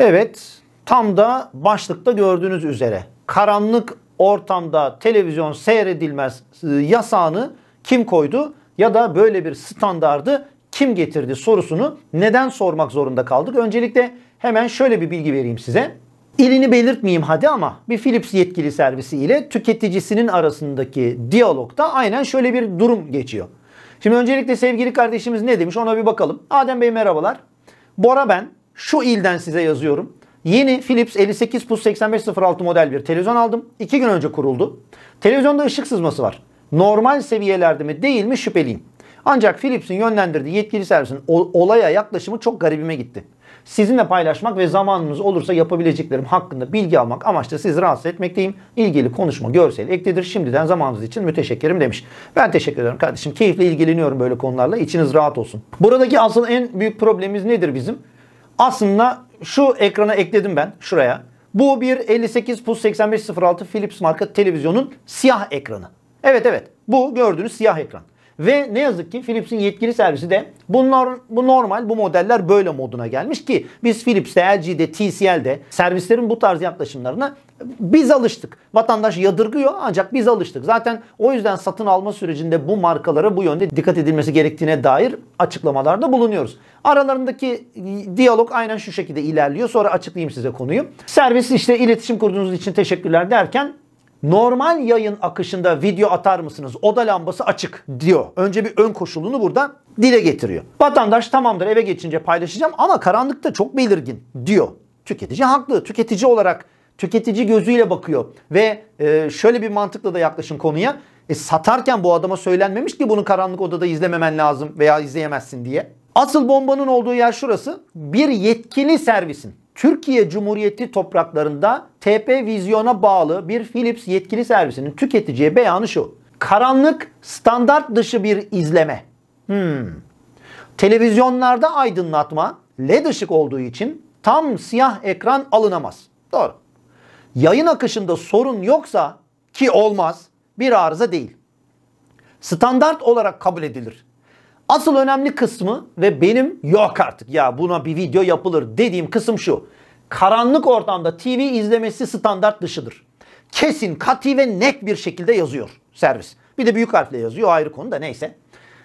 Evet tam da başlıkta gördüğünüz üzere karanlık ortamda televizyon seyredilmez e, yasağını kim koydu ya da böyle bir standardı kim getirdi sorusunu neden sormak zorunda kaldık? Öncelikle hemen şöyle bir bilgi vereyim size. İlini belirtmeyeyim hadi ama bir Philips yetkili servisi ile tüketicisinin arasındaki diyalogda aynen şöyle bir durum geçiyor. Şimdi öncelikle sevgili kardeşimiz ne demiş ona bir bakalım. Adem Bey merhabalar. Bora ben. Şu ilden size yazıyorum. Yeni Philips 58 Plus 8506 model bir televizyon aldım. 2 gün önce kuruldu. Televizyonda ışık sızması var. Normal seviyelerde mi değil mi şüpheliyim. Ancak Philips'in yönlendirdiği yetkili servisin olaya yaklaşımı çok garibime gitti. Sizinle paylaşmak ve zamanınız olursa yapabileceklerim hakkında bilgi almak amaçlı sizi rahatsız etmekteyim. İlgili konuşma görseli eklidir. Şimdiden zamanınız için müteşekkirim demiş. Ben teşekkür ederim kardeşim. Keyifle ilgileniyorum böyle konularla. İçiniz rahat olsun. Buradaki asıl en büyük problemimiz nedir bizim? Aslında şu ekrana ekledim ben şuraya. Bu bir 58 Pus 8506 Philips marka televizyonun siyah ekranı. Evet evet bu gördüğünüz siyah ekran. Ve ne yazık ki Philips'in yetkili servisi de bunlar bu normal bu modeller böyle moduna gelmiş ki biz Philips'te, LG'de, TCL'de servislerin bu tarz yaklaşımlarına biz alıştık. Vatandaş yadırgıyor ancak biz alıştık. Zaten o yüzden satın alma sürecinde bu markalara bu yönde dikkat edilmesi gerektiğine dair açıklamalarda bulunuyoruz. Aralarındaki e, diyalog aynen şu şekilde ilerliyor. Sonra açıklayayım size konuyu. Servis işte iletişim kurduğunuz için teşekkürler derken normal yayın akışında video atar mısınız? Oda lambası açık diyor. Önce bir ön koşulunu burada dile getiriyor. Vatandaş tamamdır eve geçince paylaşacağım ama karanlıkta çok belirgin diyor. Tüketici haklı. Tüketici olarak tüketici gözüyle bakıyor. Ve e, şöyle bir mantıkla da yaklaşın konuya. E, satarken bu adama söylenmemiş ki bunu karanlık odada izlememen lazım veya izleyemezsin diye. Asıl bombanın olduğu yer şurası. Bir yetkili servisin Türkiye Cumhuriyeti topraklarında TP Vizyon'a bağlı bir Philips yetkili servisinin tüketiciye beyanı şu. Karanlık standart dışı bir izleme. Hmm. Televizyonlarda aydınlatma led ışık olduğu için tam siyah ekran alınamaz. Doğru. Yayın akışında sorun yoksa ki olmaz bir arıza değil. Standart olarak kabul edilir. Asıl önemli kısmı ve benim yok artık ya buna bir video yapılır dediğim kısım şu. Karanlık ortamda TV izlemesi standart dışıdır. Kesin, katı ve net bir şekilde yazıyor servis. Bir de büyük harfle yazıyor ayrı konu da neyse.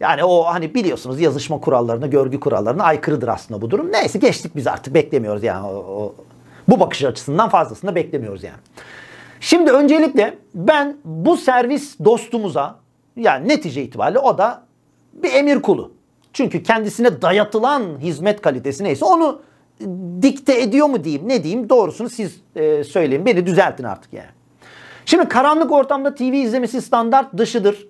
Yani o hani biliyorsunuz yazışma kurallarına, görgü kurallarına aykırıdır aslında bu durum. Neyse geçtik biz artık beklemiyoruz yani. O, o, bu bakış açısından fazlasını beklemiyoruz yani. Şimdi öncelikle ben bu servis dostumuza yani netice itibariyle o da bir emir kulu. Çünkü kendisine dayatılan hizmet kalitesi neyse onu dikte ediyor mu diyeyim ne diyeyim doğrusunu siz e, söyleyin beni düzeltin artık yani. Şimdi karanlık ortamda TV izlemesi standart dışıdır.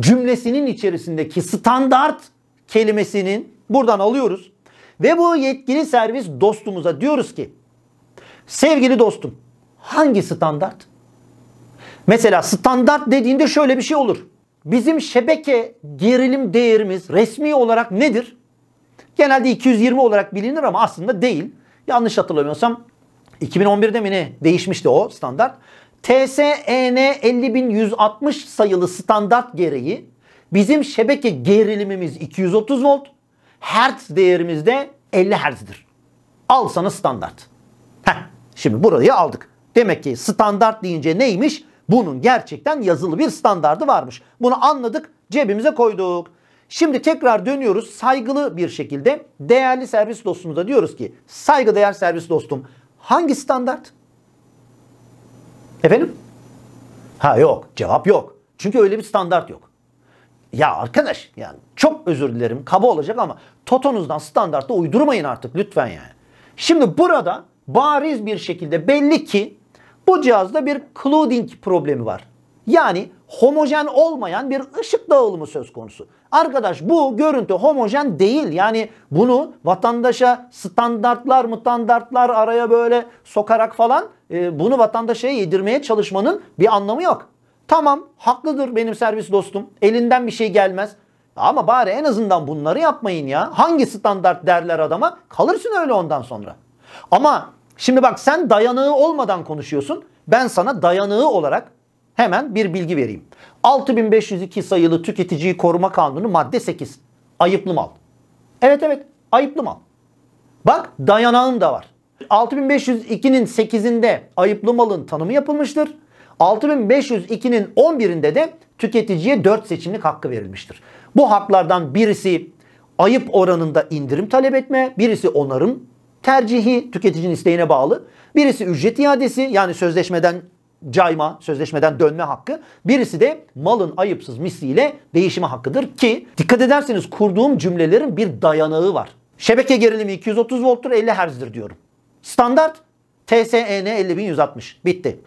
Cümlesinin içerisindeki standart kelimesinin buradan alıyoruz. Ve bu yetkili servis dostumuza diyoruz ki sevgili dostum hangi standart? Mesela standart dediğinde şöyle bir şey olur. Bizim şebeke gerilim değerimiz resmi olarak nedir? Genelde 220 olarak bilinir ama aslında değil. Yanlış hatırlamıyorsam 2011'de mi ne değişmişti o standart. TSEN 50160 sayılı standart gereği bizim şebeke gerilimimiz 230 volt. Hertz değerimiz de 50 Hz'dir. Al sana standart. Heh, şimdi burayı aldık. Demek ki standart deyince neymiş? Bunun gerçekten yazılı bir standardı varmış. Bunu anladık cebimize koyduk. Şimdi tekrar dönüyoruz saygılı bir şekilde değerli servis dostumuza diyoruz ki saygıdeğer servis dostum hangi standart? Efendim? Ha yok cevap yok. Çünkü öyle bir standart yok. Ya arkadaş yani çok özür dilerim kaba olacak ama totonuzdan standartta uydurmayın artık lütfen yani. Şimdi burada bariz bir şekilde belli ki bu cihazda bir clouding problemi var. Yani homojen olmayan bir ışık dağılımı söz konusu. Arkadaş bu görüntü homojen değil. Yani bunu vatandaşa standartlar mı standartlar araya böyle sokarak falan e, bunu vatandaşa yedirmeye çalışmanın bir anlamı yok. Tamam haklıdır benim servis dostum. Elinden bir şey gelmez. Ama bari en azından bunları yapmayın ya. Hangi standart derler adama? Kalırsın öyle ondan sonra. Ama Şimdi bak sen dayanığı olmadan konuşuyorsun. Ben sana dayanığı olarak hemen bir bilgi vereyim. 6502 sayılı tüketiciyi koruma kanunu madde 8. Ayıplı mal. Evet evet ayıplı mal. Bak dayanağın da var. 6502'nin 8'inde ayıplı malın tanımı yapılmıştır. 6502'nin 11'inde de tüketiciye 4 seçimlik hakkı verilmiştir. Bu haklardan birisi ayıp oranında indirim talep etme, birisi onarım tercihi tüketicinin isteğine bağlı. Birisi ücret iadesi yani sözleşmeden cayma, sözleşmeden dönme hakkı. Birisi de malın ayıpsız misliyle değişime hakkıdır ki dikkat ederseniz kurduğum cümlelerin bir dayanağı var. Şebeke gerilimi 230 volttur 50 Hz'dir diyorum. Standart TSEN 50160 bitti.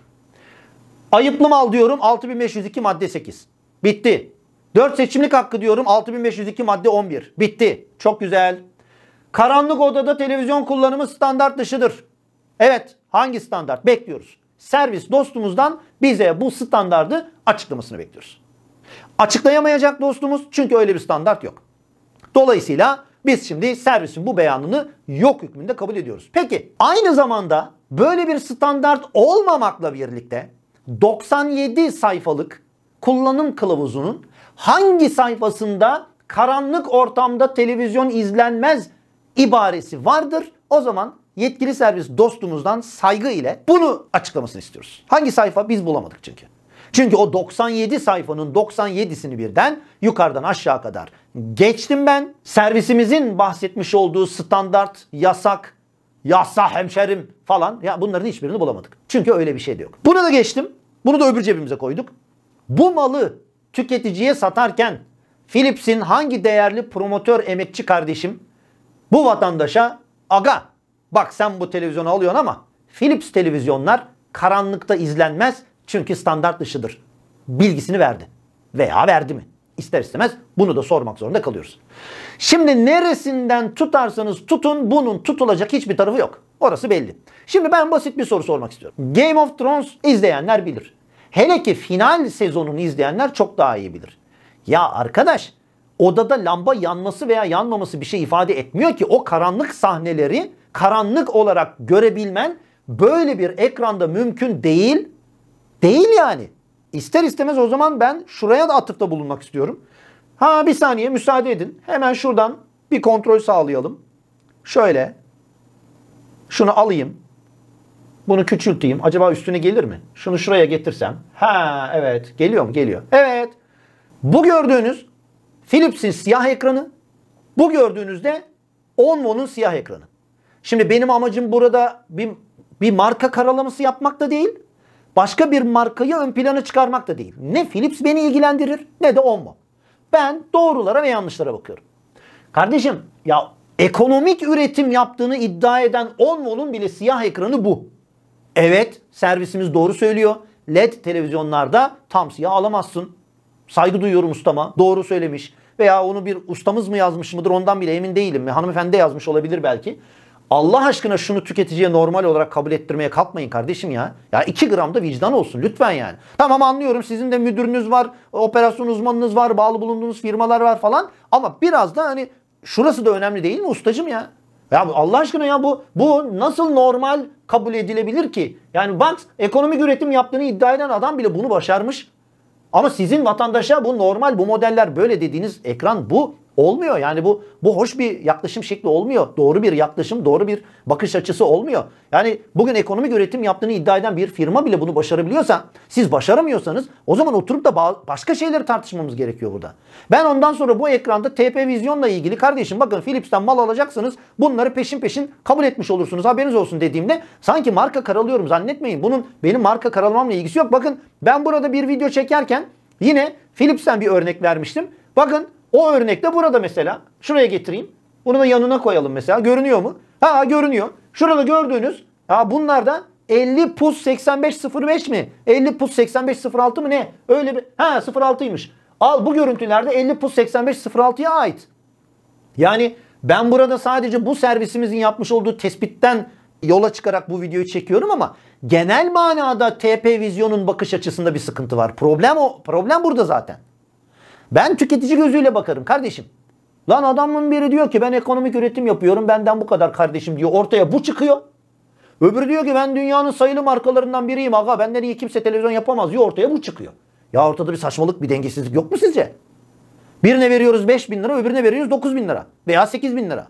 Ayıplı mal diyorum 6502 madde 8 bitti. 4 seçimlik hakkı diyorum 6502 madde 11 bitti. Çok güzel. Karanlık odada televizyon kullanımı standart dışıdır. Evet hangi standart? Bekliyoruz. Servis dostumuzdan bize bu standardı açıklamasını bekliyoruz. Açıklayamayacak dostumuz çünkü öyle bir standart yok. Dolayısıyla biz şimdi servisin bu beyanını yok hükmünde kabul ediyoruz. Peki aynı zamanda böyle bir standart olmamakla birlikte 97 sayfalık kullanım kılavuzunun hangi sayfasında karanlık ortamda televizyon izlenmez ibaresi vardır. O zaman yetkili servis dostumuzdan saygı ile bunu açıklamasını istiyoruz. Hangi sayfa? Biz bulamadık çünkü. Çünkü o 97 sayfanın 97'sini birden yukarıdan aşağı kadar geçtim ben. Servisimizin bahsetmiş olduğu standart, yasak, yasa hemşerim falan ya bunların hiçbirini bulamadık. Çünkü öyle bir şey de yok. Bunu da geçtim. Bunu da öbür cebimize koyduk. Bu malı tüketiciye satarken Philips'in hangi değerli promotör emekçi kardeşim bu vatandaşa aga bak sen bu televizyonu alıyorsun ama Philips televizyonlar karanlıkta izlenmez çünkü standart dışıdır. Bilgisini verdi veya verdi mi? İster istemez bunu da sormak zorunda kalıyoruz. Şimdi neresinden tutarsanız tutun bunun tutulacak hiçbir tarafı yok. Orası belli. Şimdi ben basit bir soru sormak istiyorum. Game of Thrones izleyenler bilir. Hele ki final sezonunu izleyenler çok daha iyi bilir. Ya arkadaş odada lamba yanması veya yanmaması bir şey ifade etmiyor ki o karanlık sahneleri karanlık olarak görebilmen böyle bir ekranda mümkün değil. Değil yani. İster istemez o zaman ben şuraya da atıfta bulunmak istiyorum. Ha bir saniye müsaade edin. Hemen şuradan bir kontrol sağlayalım. Şöyle. Şunu alayım. Bunu küçülteyim. Acaba üstüne gelir mi? Şunu şuraya getirsem. Ha evet geliyor mu? Geliyor. Evet. Bu gördüğünüz Philips'in siyah ekranı. Bu gördüğünüzde Onvo'nun siyah ekranı. Şimdi benim amacım burada bir, bir marka karalaması yapmak da değil. Başka bir markayı ön plana çıkarmak da değil. Ne Philips beni ilgilendirir ne de Onvo. Ben doğrulara ve yanlışlara bakıyorum. Kardeşim ya ekonomik üretim yaptığını iddia eden Onvo'nun bile siyah ekranı bu. Evet servisimiz doğru söylüyor. LED televizyonlarda tam siyah alamazsın. Saygı duyuyorum ustama. Doğru söylemiş. Veya onu bir ustamız mı yazmış mıdır ondan bile emin değilim. Hanımefendi yazmış olabilir belki. Allah aşkına şunu tüketiciye normal olarak kabul ettirmeye kalkmayın kardeşim ya. Ya 2 da vicdan olsun lütfen yani. Tamam anlıyorum sizin de müdürünüz var, operasyon uzmanınız var, bağlı bulunduğunuz firmalar var falan. Ama biraz da hani şurası da önemli değil mi ustacım ya? Ya Allah aşkına ya bu bu nasıl normal kabul edilebilir ki? Yani bak ekonomik üretim yaptığını iddia eden adam bile bunu başarmış. Ama sizin vatandaşa bu normal, bu modeller böyle dediğiniz ekran bu. Olmuyor yani bu bu hoş bir yaklaşım şekli olmuyor. Doğru bir yaklaşım, doğru bir bakış açısı olmuyor. Yani bugün ekonomik üretim yaptığını iddia eden bir firma bile bunu başarabiliyorsa siz başaramıyorsanız o zaman oturup da başka şeyleri tartışmamız gerekiyor burada. Ben ondan sonra bu ekranda TP Vizyon'la ilgili kardeşim bakın Philips'ten mal alacaksınız bunları peşin peşin kabul etmiş olursunuz haberiniz olsun dediğimde sanki marka karalıyorum zannetmeyin. Bunun benim marka karalamamla ilgisi yok. Bakın ben burada bir video çekerken yine Philips'ten bir örnek vermiştim. Bakın o örnek de burada mesela şuraya getireyim. Bunu da yanına koyalım mesela. Görünüyor mu? Ha görünüyor. Şurada gördüğünüz ha bunlar da 50 pus 8505 mi? 50 pus 8506 mı ne? Öyle bir ha 06'ymış. Al bu görüntülerde 50 pus 8506'ya ait. Yani ben burada sadece bu servisimizin yapmış olduğu tespitten yola çıkarak bu videoyu çekiyorum ama genel manada TP Vizyon'un bakış açısında bir sıkıntı var. Problem o problem burada zaten. Ben tüketici gözüyle bakarım kardeşim. Lan adamın biri diyor ki ben ekonomik üretim yapıyorum benden bu kadar kardeşim diyor. Ortaya bu çıkıyor. Öbürü diyor ki ben dünyanın sayılı markalarından biriyim aga benden iyi kimse televizyon yapamaz diyor ortaya bu çıkıyor. Ya ortada bir saçmalık bir dengesizlik yok mu sizce? Birine veriyoruz 5 bin lira öbürüne veriyoruz 9 bin lira veya 8 bin lira.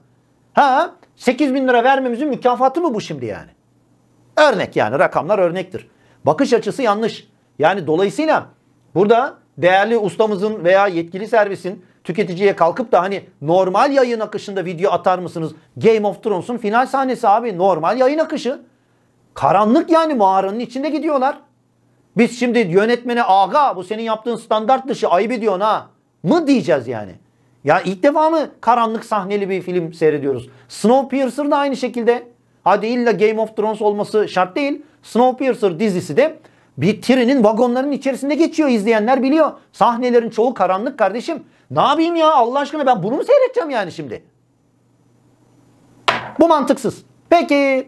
Ha 8 bin lira vermemizin mükafatı mı bu şimdi yani? Örnek yani rakamlar örnektir. Bakış açısı yanlış. Yani dolayısıyla burada değerli ustamızın veya yetkili servisin tüketiciye kalkıp da hani normal yayın akışında video atar mısınız? Game of Thrones'un final sahnesi abi normal yayın akışı. Karanlık yani mağaranın içinde gidiyorlar. Biz şimdi yönetmene aga bu senin yaptığın standart dışı ayıp ediyorsun ha mı diyeceğiz yani. Ya ilk defa mı karanlık sahneli bir film seyrediyoruz? Snowpiercer da aynı şekilde. Hadi illa Game of Thrones olması şart değil. Snowpiercer dizisi de bir trenin vagonlarının içerisinde geçiyor izleyenler biliyor. Sahnelerin çoğu karanlık kardeşim. Ne yapayım ya Allah aşkına ben bunu mu seyredeceğim yani şimdi? Bu mantıksız. Peki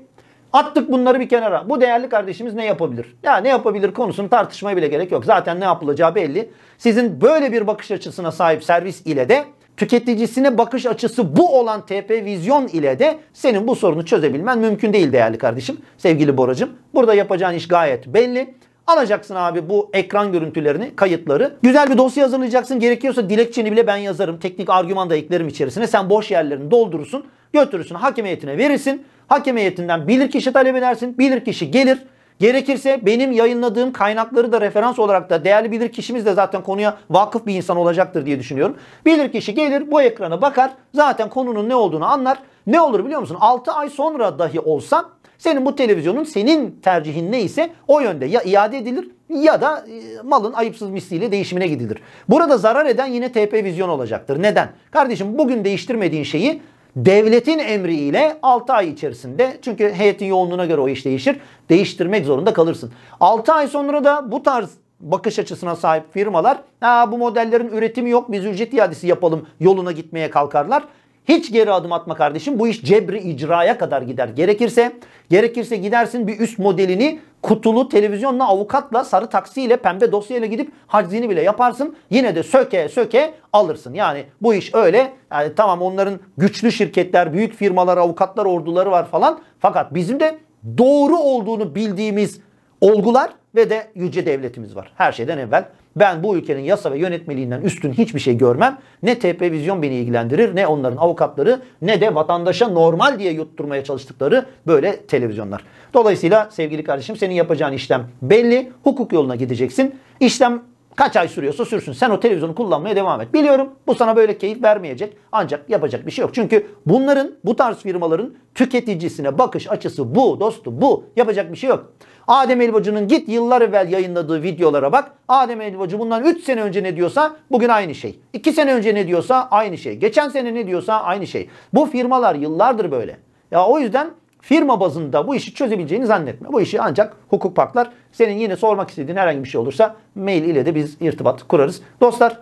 attık bunları bir kenara. Bu değerli kardeşimiz ne yapabilir? Ya ne yapabilir konusunu tartışmaya bile gerek yok. Zaten ne yapılacağı belli. Sizin böyle bir bakış açısına sahip servis ile de tüketicisine bakış açısı bu olan TP Vizyon ile de senin bu sorunu çözebilmen mümkün değil değerli kardeşim. Sevgili Boracım burada yapacağın iş gayet belli. Alacaksın abi bu ekran görüntülerini, kayıtları. Güzel bir dosya hazırlayacaksın. Gerekiyorsa dilekçeni bile ben yazarım. Teknik argüman da eklerim içerisine. Sen boş yerlerini doldurursun. Götürürsün hakem heyetine verirsin. Hakem heyetinden bilirkişi talep edersin. Bilirkişi gelir Gerekirse benim yayınladığım kaynakları da referans olarak da değerli bilir kişimiz de zaten konuya vakıf bir insan olacaktır diye düşünüyorum. Bilir kişi gelir bu ekrana bakar zaten konunun ne olduğunu anlar. Ne olur biliyor musun? 6 ay sonra dahi olsa senin bu televizyonun senin tercihin neyse o yönde ya iade edilir ya da e, malın ayıpsız misliyle değişimine gidilir. Burada zarar eden yine TP Vizyon olacaktır. Neden? Kardeşim bugün değiştirmediğin şeyi devletin emriyle 6 ay içerisinde çünkü heyetin yoğunluğuna göre o iş değişir. Değiştirmek zorunda kalırsın. 6 ay sonra da bu tarz bakış açısına sahip firmalar ha, bu modellerin üretimi yok biz ücret iadesi yapalım yoluna gitmeye kalkarlar. Hiç geri adım atma kardeşim. Bu iş cebri icraya kadar gider. Gerekirse gerekirse gidersin bir üst modelini kutulu televizyonla, avukatla, sarı taksiyle, pembe dosyayla gidip haczini bile yaparsın. Yine de söke söke alırsın. Yani bu iş öyle. Yani tamam onların güçlü şirketler, büyük firmalar, avukatlar, orduları var falan. Fakat bizim de doğru olduğunu bildiğimiz olgular ve de yüce devletimiz var. Her şeyden evvel ben bu ülkenin yasa ve yönetmeliğinden üstün hiçbir şey görmem. Ne TP Vizyon beni ilgilendirir ne onların avukatları ne de vatandaşa normal diye yutturmaya çalıştıkları böyle televizyonlar. Dolayısıyla sevgili kardeşim senin yapacağın işlem belli. Hukuk yoluna gideceksin. İşlem Kaç ay sürüyorsa sürsün. Sen o televizyonu kullanmaya devam et. Biliyorum bu sana böyle keyif vermeyecek. Ancak yapacak bir şey yok. Çünkü bunların bu tarz firmaların tüketicisine bakış açısı bu dostu, bu. Yapacak bir şey yok. Adem Elbacı'nın git yıllar evvel yayınladığı videolara bak. Adem Elbacı bundan 3 sene önce ne diyorsa bugün aynı şey. 2 sene önce ne diyorsa aynı şey. Geçen sene ne diyorsa aynı şey. Bu firmalar yıllardır böyle. Ya o yüzden firma bazında bu işi çözebileceğini zannetme. Bu işi ancak hukuk paklar. Senin yine sormak istediğin herhangi bir şey olursa mail ile de biz irtibat kurarız. Dostlar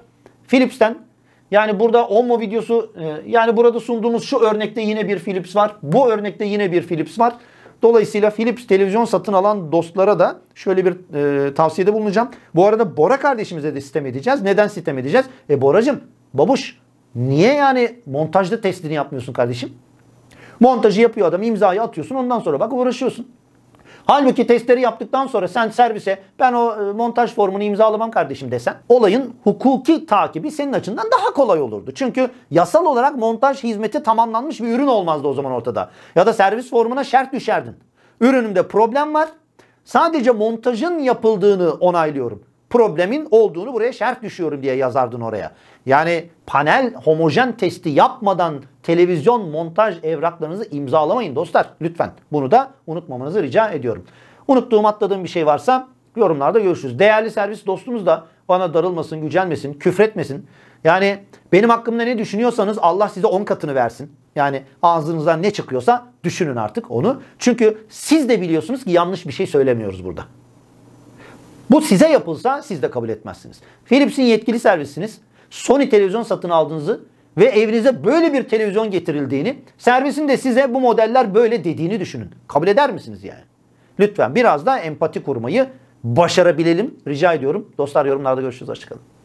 Philips'ten yani burada Omo videosu e, yani burada sunduğumuz şu örnekte yine bir Philips var. Bu örnekte yine bir Philips var. Dolayısıyla Philips televizyon satın alan dostlara da şöyle bir e, tavsiyede bulunacağım. Bu arada Bora kardeşimize de sistem edeceğiz. Neden sistem edeceğiz? E Boracım, babuş niye yani montajda testini yapmıyorsun kardeşim? Montajı yapıyor adam imzayı atıyorsun ondan sonra bak uğraşıyorsun. Halbuki testleri yaptıktan sonra sen servise ben o e, montaj formunu imzalamam kardeşim desen olayın hukuki takibi senin açından daha kolay olurdu. Çünkü yasal olarak montaj hizmeti tamamlanmış bir ürün olmazdı o zaman ortada. Ya da servis formuna şerh düşerdin. Ürünümde problem var. Sadece montajın yapıldığını onaylıyorum problemin olduğunu buraya şerh düşüyorum diye yazardın oraya. Yani panel homojen testi yapmadan televizyon montaj evraklarınızı imzalamayın dostlar. Lütfen bunu da unutmamanızı rica ediyorum. Unuttuğum atladığım bir şey varsa yorumlarda görüşürüz. Değerli servis dostumuz da bana darılmasın, gücenmesin, küfretmesin. Yani benim hakkımda ne düşünüyorsanız Allah size 10 katını versin. Yani ağzınızdan ne çıkıyorsa düşünün artık onu. Çünkü siz de biliyorsunuz ki yanlış bir şey söylemiyoruz burada. Bu size yapılsa siz de kabul etmezsiniz. Philips'in yetkili servisiniz. Sony televizyon satın aldığınızı ve evinize böyle bir televizyon getirildiğini, servisin de size bu modeller böyle dediğini düşünün. Kabul eder misiniz yani? Lütfen biraz daha empati kurmayı başarabilelim. Rica ediyorum. Dostlar yorumlarda görüşürüz. Hoşçakalın.